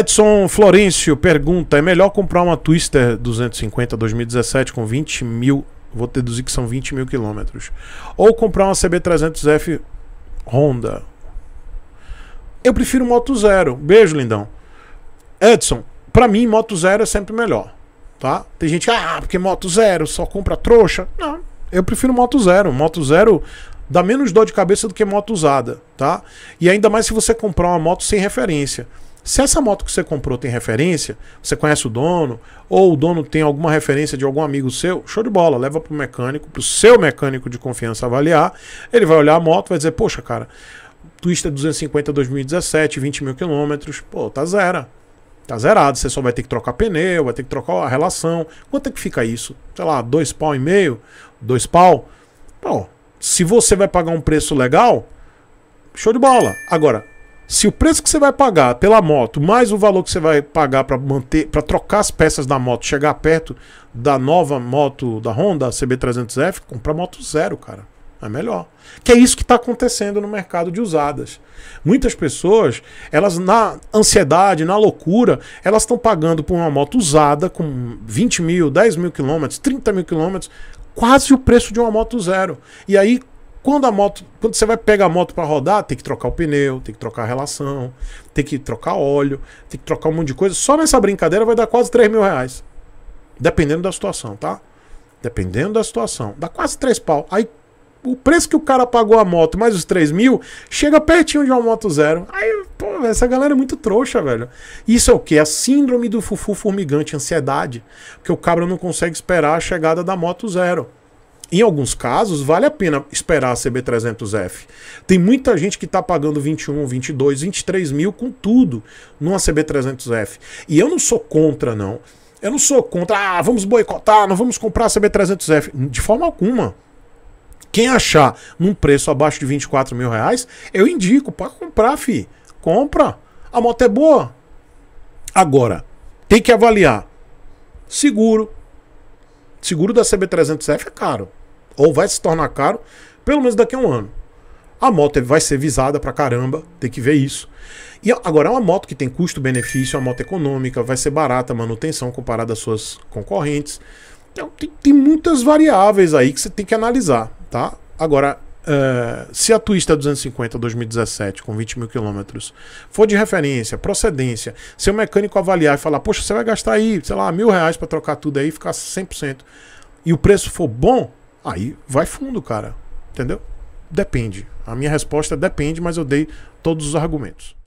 Edson Florencio pergunta: é melhor comprar uma Twister 250 2017 com 20 mil? Vou deduzir que são 20 mil quilômetros. Ou comprar uma CB300F Honda? Eu prefiro Moto Zero. Beijo, lindão. Edson, para mim, Moto Zero é sempre melhor. Tá? Tem gente, ah, porque Moto Zero só compra trouxa. Não, eu prefiro Moto Zero. Moto Zero dá menos dor de cabeça do que moto usada, tá? E ainda mais se você comprar uma moto sem referência. Se essa moto que você comprou tem referência, você conhece o dono, ou o dono tem alguma referência de algum amigo seu, show de bola, leva para o mecânico, para o seu mecânico de confiança avaliar. Ele vai olhar a moto vai dizer: Poxa, cara, Twister 250 2017, 20 mil quilômetros, pô, tá zero. Tá zerado, você só vai ter que trocar pneu, vai ter que trocar a relação. Quanto é que fica isso? Sei lá, dois pau e meio? Dois pau? Pô, se você vai pagar um preço legal, show de bola. Agora, se o preço que você vai pagar pela moto, mais o valor que você vai pagar para manter, para trocar as peças da moto, chegar perto da nova moto da Honda, CB300F, comprar moto zero, cara. É melhor. Que é isso que está acontecendo no mercado de usadas. Muitas pessoas, elas na ansiedade, na loucura, elas estão pagando por uma moto usada com 20 mil, 10 mil quilômetros, 30 mil quilômetros, quase o preço de uma moto zero. E aí quando a moto, quando você vai pegar a moto para rodar, tem que trocar o pneu, tem que trocar a relação, tem que trocar óleo, tem que trocar um monte de coisa. Só nessa brincadeira vai dar quase 3 mil reais. Dependendo da situação, tá? Dependendo da situação. Dá quase 3 pau. Aí o preço que o cara pagou a moto, mais os 3 mil, chega pertinho de uma moto zero. Aí, pô, essa galera é muito trouxa, velho. Isso é o que? A síndrome do fufu formigante, ansiedade. Porque o cabra não consegue esperar a chegada da moto zero em alguns casos, vale a pena esperar a CB300F. Tem muita gente que está pagando 21, 22, 23 mil com tudo numa CB300F. E eu não sou contra, não. Eu não sou contra, ah, vamos boicotar, não vamos comprar a CB300F. De forma alguma. Quem achar num preço abaixo de 24 mil reais, eu indico, para comprar, fi. Compra. A moto é boa. Agora, tem que avaliar. Seguro. Seguro da CB300F é caro ou vai se tornar caro, pelo menos daqui a um ano. A moto vai ser visada pra caramba, tem que ver isso. E agora é uma moto que tem custo-benefício, é uma moto econômica, vai ser barata a manutenção comparada às suas concorrentes. Então tem, tem muitas variáveis aí que você tem que analisar, tá? Agora, uh, se a Twister 250 2017 com 20 mil quilômetros for de referência, procedência, se o mecânico avaliar e falar, poxa, você vai gastar aí, sei lá, mil reais para trocar tudo aí e ficar 100%, e o preço for bom, Aí vai fundo, cara. Entendeu? Depende. A minha resposta é depende, mas eu dei todos os argumentos.